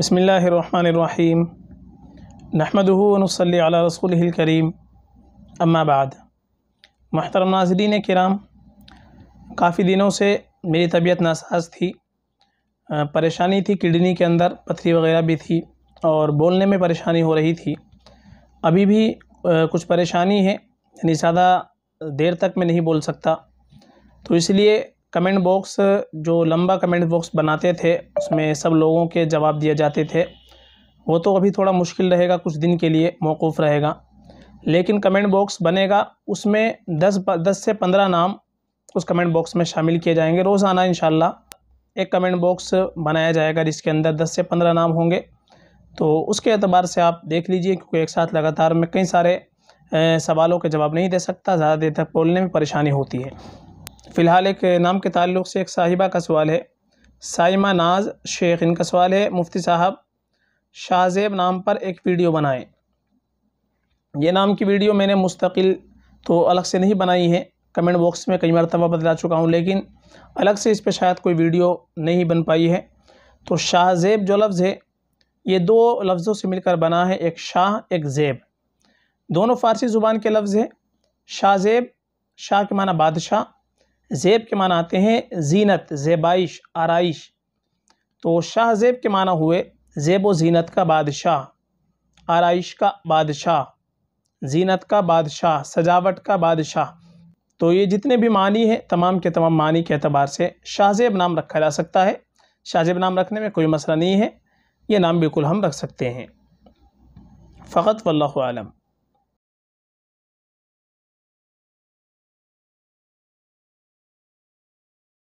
बसमीम नहमदनसली रसूल करीम अम्माबाद महतरम नाजरीन कराम काफ़ी दिनों से मेरी तबीयत नासाज थी परेशानी थी किडनी के अंदर पथरी वगैरह भी थी और बोलने में परेशानी हो रही थी अभी भी कुछ परेशानी है यानी ज़्यादा देर तक मैं नहीं बोल सकता तो इसलिए कमेंट बॉक्स जो लंबा कमेंट बॉक्स बनाते थे उसमें सब लोगों के जवाब दिए जाते थे वो तो अभी थोड़ा मुश्किल रहेगा कुछ दिन के लिए मौकूफ़ रहेगा लेकिन कमेंट बॉक्स बनेगा उसमें दस दस से पंद्रह नाम उस कमेंट बॉक्स में शामिल किए जाएंगे रोज़ाना इन एक कमेंट बॉक्स बनाया जाएगा जिसके अंदर दस से पंद्रह नाम होंगे तो उसके अतबार से आप देख लीजिए क्योंकि एक साथ लगातार मैं कई सारे सवालों के जवाब नहीं दे सकता ज़्यादा देर तक बोलने में परेशानी होती है फ़िलहाल एक नाम के ताल्लुक से एक साहिबा का सवाल है साइमा नाज शेख इनका सवाल है मुफ्ती साहब शाहजेब नाम पर एक वीडियो बनाएं ये नाम की वीडियो मैंने मुस्तकिल तो अलग से नहीं बनाई है कमेंट बॉक्स में कई मरतबा बदला चुका हूँ लेकिन अलग से इस पर शायद कोई वीडियो नहीं बन पाई है तो शाहजेब जो लफ्ज़ है ये दो लफ्ज़ों से मिलकर बना है एक शाह एक जेब दोनों फ़ारसी ज़ुबान के लफ्ज़ हैं शाहजेब शाह के माना बादशाह ज़ेब के माना आते हैं जीनत ज़ेबाइश आरइश तो शाह ज़ेब के माना हुए ज़ेब व जीनत का बादशाह आरइश का बादशाह जीनत का बादशाह सजावट का बादशाह तो ये जितने भी मानी हैं तमाम के तमाम मानी के अतबार से शाहजेब नाम रखा जा सकता है शाहजेब नाम रखने में कोई मसला नहीं है ये नाम बिल्कुल हम रख सकते हैं फ़कत वल्लम